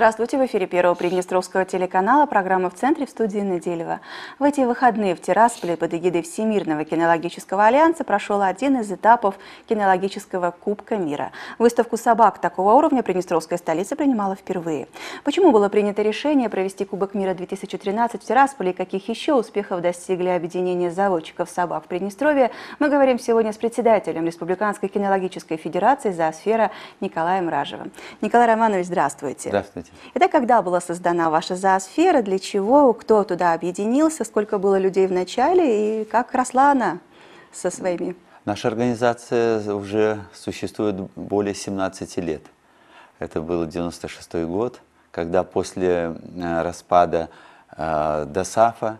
Здравствуйте, в эфире Первого Приднестровского телеканала, программа «В центре» в студии Неделева. В эти выходные в Тирасполе под эгидой Всемирного кинологического альянса прошел один из этапов кинологического Кубка мира. Выставку собак такого уровня Приднестровская столица принимала впервые. Почему было принято решение провести Кубок мира 2013 в Тирасполе и каких еще успехов достигли объединения заводчиков собак в Приднестровье, мы говорим сегодня с председателем Республиканской кинологической федерации зоосфера Николаем Ражевым. Николай Романович, здравствуйте. Здравствуйте. Это когда была создана ваша зоосфера, для чего, кто туда объединился, сколько было людей в начале и как росла она со своими? Наша организация уже существует более 17 лет. Это был 96 год, когда после э, распада э, ДОСАФа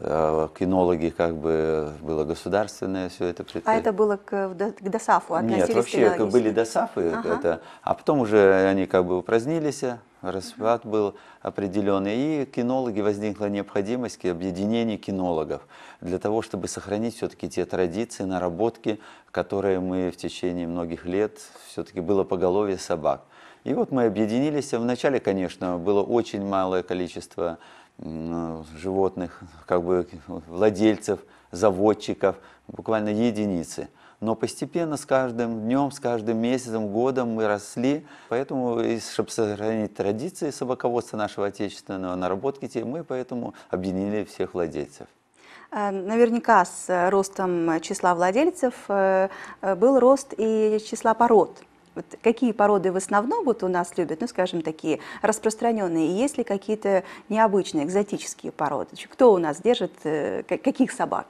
э, кинологи, как бы было государственное все это. предприятие. А это было к, к ДОСАФу относились? Нет, вообще были ДОСАФы, ага. это, а потом уже они как бы упразднились, Расхват был определенный. И кинологи, возникла необходимость объединения кинологов для того, чтобы сохранить все-таки те традиции, наработки, которые мы в течение многих лет, все-таки было поголовье собак. И вот мы объединились. Вначале, конечно, было очень малое количество животных, как бы владельцев, заводчиков, буквально единицы – но постепенно, с каждым днем, с каждым месяцем, годом мы росли. Поэтому, чтобы сохранить традиции собаководства нашего отечественного, наработки те, мы поэтому объединили всех владельцев. Э, наверняка с э, ростом числа владельцев э, был рост и числа пород. Вот какие породы в основном вот у нас любят, ну, скажем, такие распространенные? И Есть ли какие-то необычные, экзотические породы? Кто у нас держит, каких собак?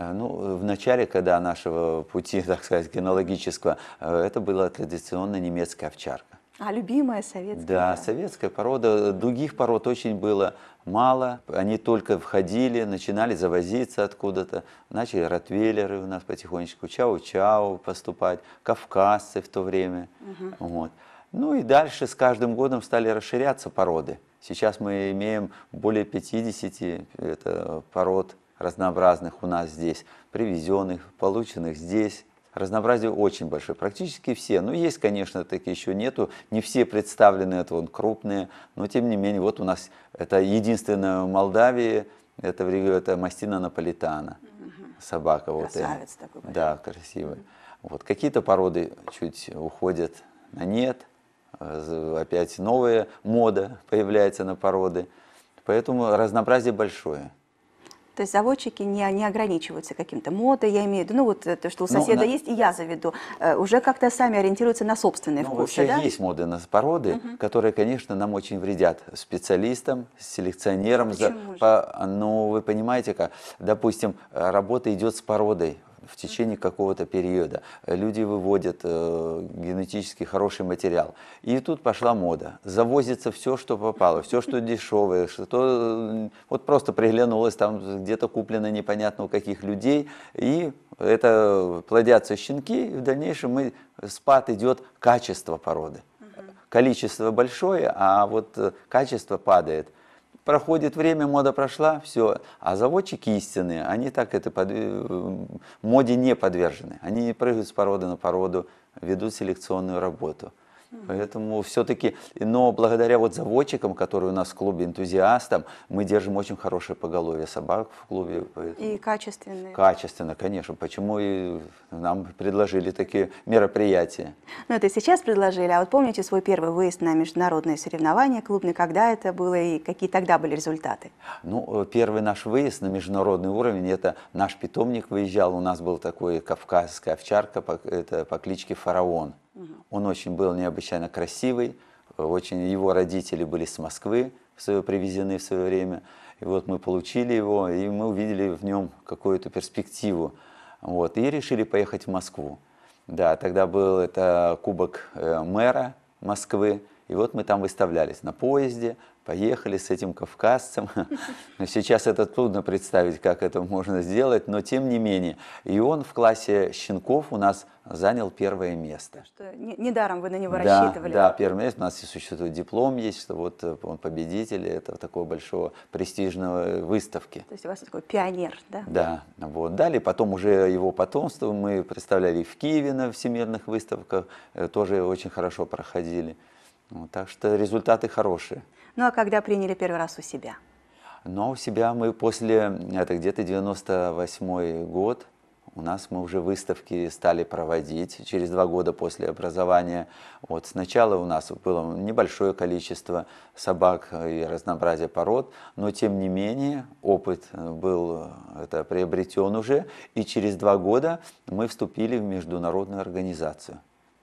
А, ну, э, в начале, когда нашего пути, так сказать, генологического, э, это была традиционно немецкая овчарка. А любимая советская? Да, да, советская порода. Других пород очень было мало. Они только входили, начинали завозиться откуда-то. Начали ротвейлеры у нас потихонечку, чау-чау поступать, кавказцы в то время. Угу. Вот. Ну и дальше с каждым годом стали расширяться породы. Сейчас мы имеем более 50 э, это, пород разнообразных у нас здесь, привезенных, полученных здесь. Разнообразие очень большое, практически все. Ну, есть, конечно, такие еще нету, не все представлены, это вон крупные, но тем не менее, вот у нас это единственное в Молдавии, это, это мастина наполитана, угу. собака. Красавец вот, такой. Большой. Да, красивый. Угу. Вот какие-то породы чуть уходят на нет, э, опять новая мода появляется на породы, поэтому разнообразие большое. То есть заводчики не, не ограничиваются каким-то модой, я имею в виду, ну вот э, то, что у ну, соседа ну, есть, и я заведу. Э, уже как-то сами ориентируются на собственные ну, вкусы, вообще да? есть моды на породы, угу. которые, конечно, нам очень вредят специалистам, селекционерам. Почему за, по, ну, вы понимаете, как, допустим, работа идет с породой в течение какого-то периода. Люди выводят э, генетически хороший материал. И тут пошла мода. Завозится все, что попало, все, что дешевое, что э, вот просто приглянулось там где-то куплено непонятно у каких людей. И это плодятся щенки, и в дальнейшем мы, спад идет качество породы. Количество большое, а вот э, качество падает проходит время, мода прошла, все. А заводчики истинные, они так это под... Э, моде не подвержены. Они прыгают с породы на породу, ведут селекционную работу. Поэтому все-таки, но благодаря вот заводчикам, которые у нас в клубе, энтузиастам, мы держим очень хорошее поголовье собак в клубе. Поэтому... И качественные. Качественно, конечно. Почему и нам предложили такие мероприятия? Ну, это сейчас предложили, а вот помните свой первый выезд на международные соревнования клубные, когда это было и какие тогда были результаты? Ну, э, первый наш выезд на международный уровень, это наш питомник выезжал, у нас был такой кавказская овчарка, это по кличке Фараон. Он очень был необычайно красивый, очень его родители были с Москвы, в свое, привезены в свое время. И вот мы получили его, и мы увидели в нем какую-то перспективу. Вот, и решили поехать в Москву. Да, тогда был это кубок э, мэра Москвы, и вот мы там выставлялись на поезде, поехали с этим кавказцем. Ну, сейчас это трудно представить, как это можно сделать, но тем не менее. И он в классе щенков у нас занял первое место. Что не недаром вы на него да, рассчитывали. Да, первое место. У нас существует диплом есть, что вот э, он победитель этого такого большого престижного э, выставки. То есть у вас такой пионер, да? Да. Вот. Далее потом уже его потомство мы представляли в Киеве на всемирных выставках, э, тоже очень хорошо проходили. Вот, так что результаты хорошие. Ну а когда приняли первый раз у себя? Но у себя мы после, это где-то 98 год, у нас мы уже выставки стали проводить через два года после образования. Вот сначала у нас было небольшое количество собак и разнообразие пород, но тем не менее опыт был это, приобретен уже, и через два года мы вступили в международную организацию.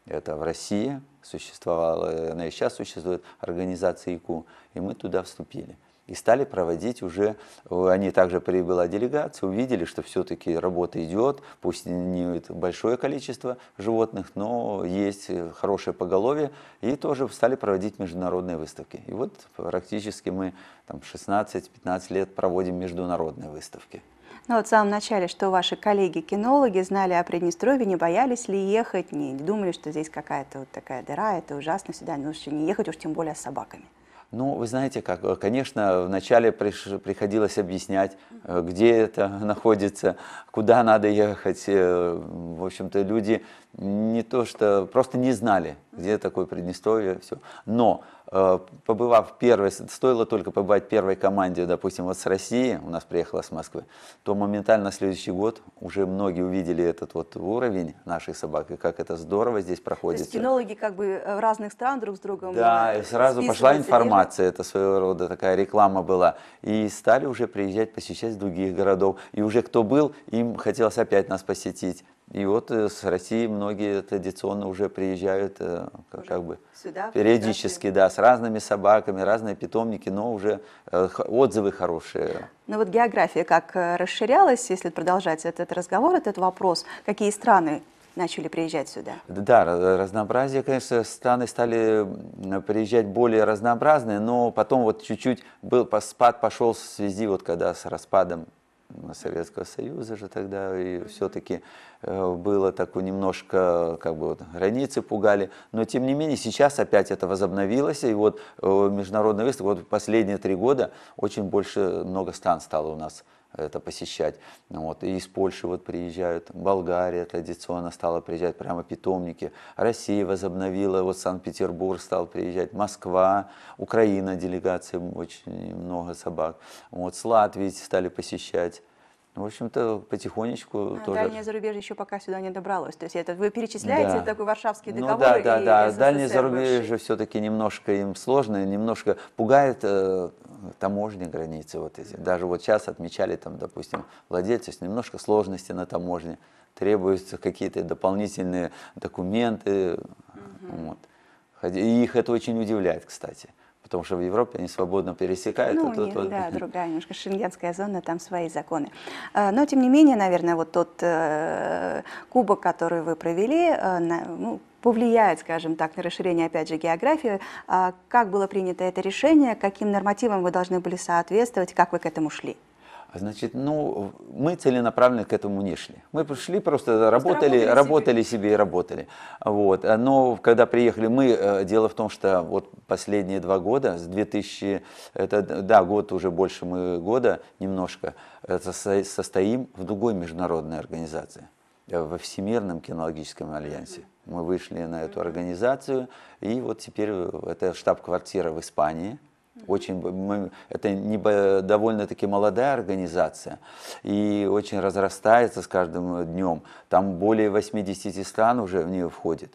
Это в России существовала, она и сейчас существует, организация ИКУ, и мы туда вступили. И стали проводить уже, они также прибыла делегация, увидели, что все-таки работа идет, пусть не большое количество животных, но есть хорошее поголовье, и тоже стали проводить международные выставки. И вот практически мы там 16-15 лет проводим международные выставки. Ну вот в самом начале, что ваши коллеги-кинологи знали о Приднестровье, не боялись ли ехать, не думали, что здесь какая-то вот такая дыра, это ужасно, сюда ну, лучше не ехать, уж тем более с собаками. Ну, вы знаете, как, э, конечно, вначале приш, приходилось объяснять, э, где это находится, куда надо ехать. Э, в общем-то, люди не то что просто не знали, где такое Приднестровье, все. Но Э, побывав первой, стоило только побывать первой команде, допустим, вот с России, у нас приехала с Москвы, то моментально следующий год уже многие увидели этот вот уровень наших собак, и как это здорово здесь проходит. То есть кинологи как бы э, разных стран друг с другом Да, э, и сразу пошла информация, это своего рода такая реклама была, и стали уже приезжать, посещать других городов, и уже кто был, им хотелось опять нас посетить. И вот э, с России многие традиционно уже приезжают э, как, уже как бы сюда, периодически, да, с разными собаками, разные питомники, но уже э, отзывы хорошие. Ну вот география как расширялась, если продолжать этот разговор, этот вопрос, какие страны начали приезжать сюда? Да, разнообразие, конечно, страны стали приезжать более разнообразные, но потом вот чуть-чуть был спад пошел в связи вот когда с распадом Советского Союза же тогда, и все-таки э, было такое немножко, как бы вот, границы пугали. Но тем не менее, сейчас опять это возобновилось, и вот э, международная выставка, вот последние три года очень больше много стран стало у нас это посещать. Вот. И из Польши вот приезжают, Болгария традиционно стала приезжать, прямо питомники. Россия возобновила, вот Санкт-Петербург стал приезжать, Москва, Украина, делегации очень много собак. Вот с Латвии стали посещать. В общем-то, потихонечку а, тоже. Дальнее зарубежье еще пока сюда не добралось. То есть это вы перечисляете да. такой варшавский ну договор. Ну, да, да, и да. СССР Дальнее зарубежье все-таки немножко им сложно, немножко пугает э, таможни границы вот эти. Даже вот сейчас отмечали там, допустим, владельцев, немножко сложности на таможне, требуются какие-то дополнительные документы. Угу. Вот. И их это очень удивляет, кстати потому что в Европе они свободно пересекают. Ну, тут, нет, вот, да, другая немножко шенгенская зона, там свои законы. А, но, тем не менее, наверное, вот тот э, кубок, который вы провели, э, ну, повлияет, скажем так, на расширение, опять же, географии. А как было принято это решение, каким нормативам вы должны были соответствовать, как вы к этому шли? А значит, ну, мы целенаправленно к этому не шли. Мы пришли, просто, просто работали, работали, работали себе. и работали. Вот. Но когда приехали мы, э, дело в том, что вот последние два года, с 2000, это, да, год уже больше мы года немножко, э, состоим в другой международной организации, э, во Всемирном кинологическом альянсе. Мы вышли на эту организацию, и вот теперь это штаб-квартира в Испании, очень, мы, это не, довольно-таки молодая организация и очень разрастается с каждым днем. Там более 80 стран уже в нее входит.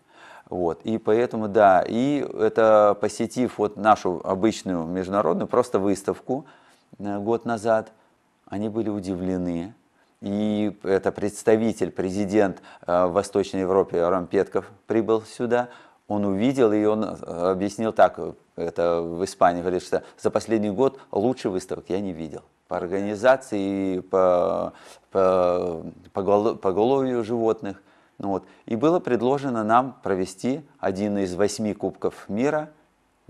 Вот. И поэтому, да, и это посетив вот нашу обычную международную просто выставку э, год назад, они были удивлены. И это представитель, президент э, в Восточной Европе Рампетков прибыл сюда, он увидел, и он э, объяснил так, это в Испании говорит, что за последний год лучше выставок я не видел. По организации, по, по, по поголовью животных. Ну вот. И было предложено нам провести один из восьми Кубков мира.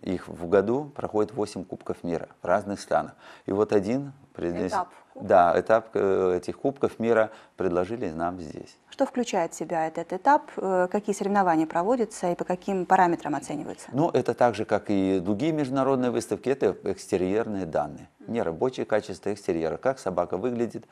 Их в году проходит восемь Кубков мира в разных странах. И вот один произнес... этап. Да, этап э, этих Кубков мира предложили нам здесь. Что включает в себя этот этап? Э, какие соревнования проводятся и по каким параметрам оцениваются? Ну, это так же, как и другие международные выставки, это экстерьерные данные. Не рабочие качества экстерьера, как собака выглядит,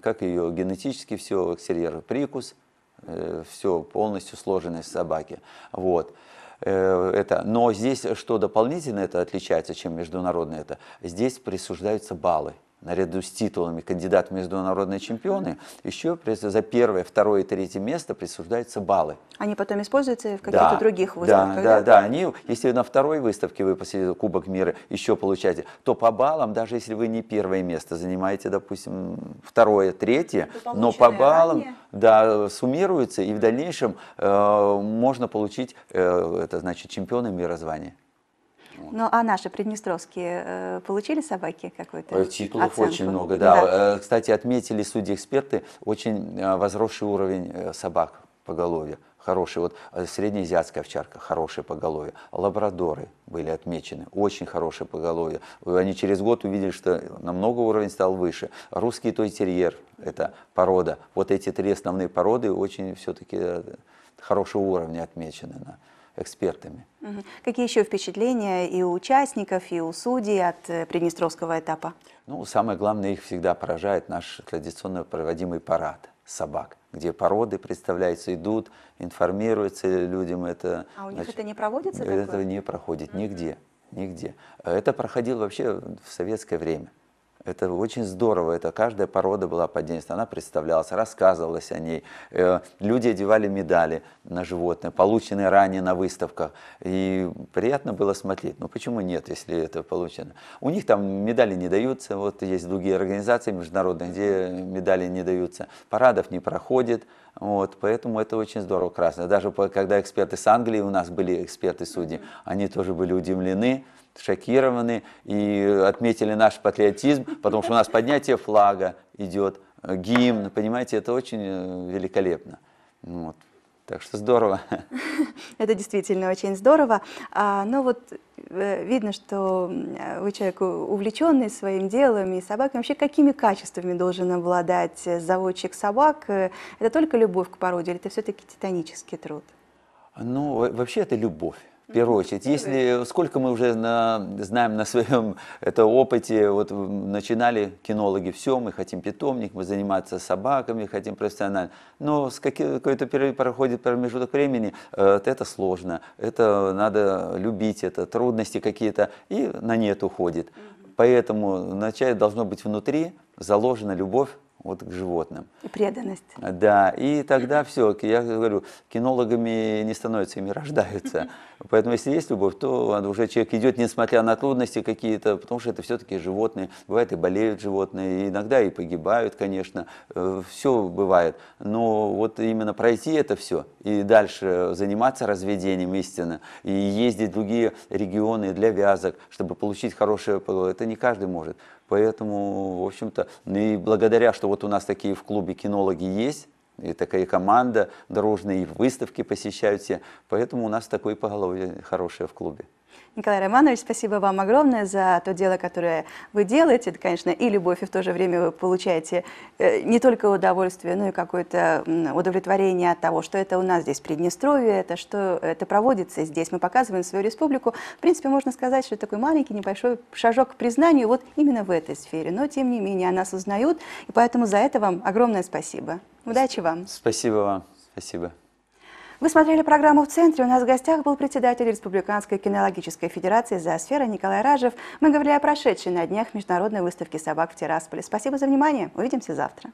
как ее генетически все, экстерьер, прикус, э, все полностью сложенность собаки. Вот это. Но здесь что дополнительно это отличается, чем международное это? Здесь присуждаются баллы наряду с титулами кандидат в международные чемпионы, еще за первое, второе и третье место присуждаются баллы. Они потом используются в каких-то да, других выставках? Да, да, да. Они, если на второй выставке вы посетите Кубок мира, еще получаете, то по баллам, даже если вы не первое место занимаете, допустим, второе, третье, но по баллам ранее. да, суммируется, и в дальнейшем э, можно получить э, это, значит, чемпиона мира звание. Ну, а наши приднестровские э, получили собаки какой-то э, Титулов оценку? очень много, да. да. Э, кстати, отметили судьи-эксперты очень возросший уровень собак по голове, Хороший, вот среднеазиатская овчарка, хорошее поголовье. Лабрадоры были отмечены, очень хорошее поголовье. Они через год увидели, что намного уровень стал выше. Русский той-терьер, это порода. Вот эти три основные породы очень все-таки хорошего уровня отмечены экспертами. Какие еще впечатления и у участников, и у судей от э, приднестровского этапа? Ну, самое главное, их всегда поражает наш традиционно проводимый парад собак, где породы представляются, идут, информируются людям. Это, а у них значит, это не проводится? Это такое? не проходит нигде, нигде. Э, это проходило вообще в советское время. Это очень здорово, это каждая порода была поддействована, она представлялась, рассказывалась о ней. Э, люди одевали медали на животное, полученные ранее на выставках. И приятно было смотреть. Но ну, почему нет, если это получено? У них там медали не даются, вот есть другие организации международные, где медали не даются. Парадов не проходит, вот, поэтому это очень здорово, красно. Даже когда эксперты с Англии, у нас были эксперты-судьи, они тоже были удивлены, шокированы и отметили наш патриотизм, потому что у нас поднятие флага идет, э, гимн, понимаете, это очень э, великолепно. Ну вот. Так что здорово. Это действительно очень здорово. А, но ну вот э, видно, что вы человек увлеченный своим делом и собаками. Вообще, какими качествами должен обладать заводчик собак? Это только любовь к породе или это все-таки титанический труд? Ну, вообще это любовь в первую очередь. Если, сколько мы уже на, знаем на своем это опыте, вот начинали кинологи, все, мы хотим питомник, мы заниматься собаками, хотим профессионально. Но с какой-то проходит промежуток времени, э, это сложно, это надо любить, это трудности какие-то, и на нет уходит. Поэтому начать должно быть внутри заложена любовь вот к животным. И преданность. А, да, и тогда все, я говорю, кинологами не становятся, ими рождаются. Поэтому если есть любовь, то уже человек идет, несмотря на трудности какие-то, потому что это все-таки животные. Бывает и болеют животные, и иногда и погибают, конечно, э, все бывает. Но вот именно пройти это все и дальше заниматься разведением истины, и ездить в другие регионы для вязок, чтобы получить хорошее это не каждый может. Поэтому, в общем-то, ну и благодаря, что вот у нас такие в клубе кинологи есть, и такая команда, дорожные выставки посещают все, поэтому у нас такое поголовье хорошее в клубе. Николай Романович, спасибо вам огромное за то дело, которое вы делаете. Это, конечно, и любовь, и в то же время вы получаете э, не только удовольствие, но и какое-то удовлетворение от того, что это у нас здесь Приднестровье, это что это проводится здесь. Мы показываем свою республику. В принципе, можно сказать, что это такой маленький, небольшой шажок к признанию вот именно в этой сфере. Но, тем не менее, о нас узнают, и поэтому за это вам огромное спасибо. Удачи вам. Спасибо вам. Спасибо. Вы смотрели программу «В центре». У нас в гостях был председатель Республиканской кинологической федерации «Зоосфера» Николай Ражев. Мы говорили о прошедшей на днях международной выставке собак в Террасполе. Спасибо за внимание. Увидимся завтра.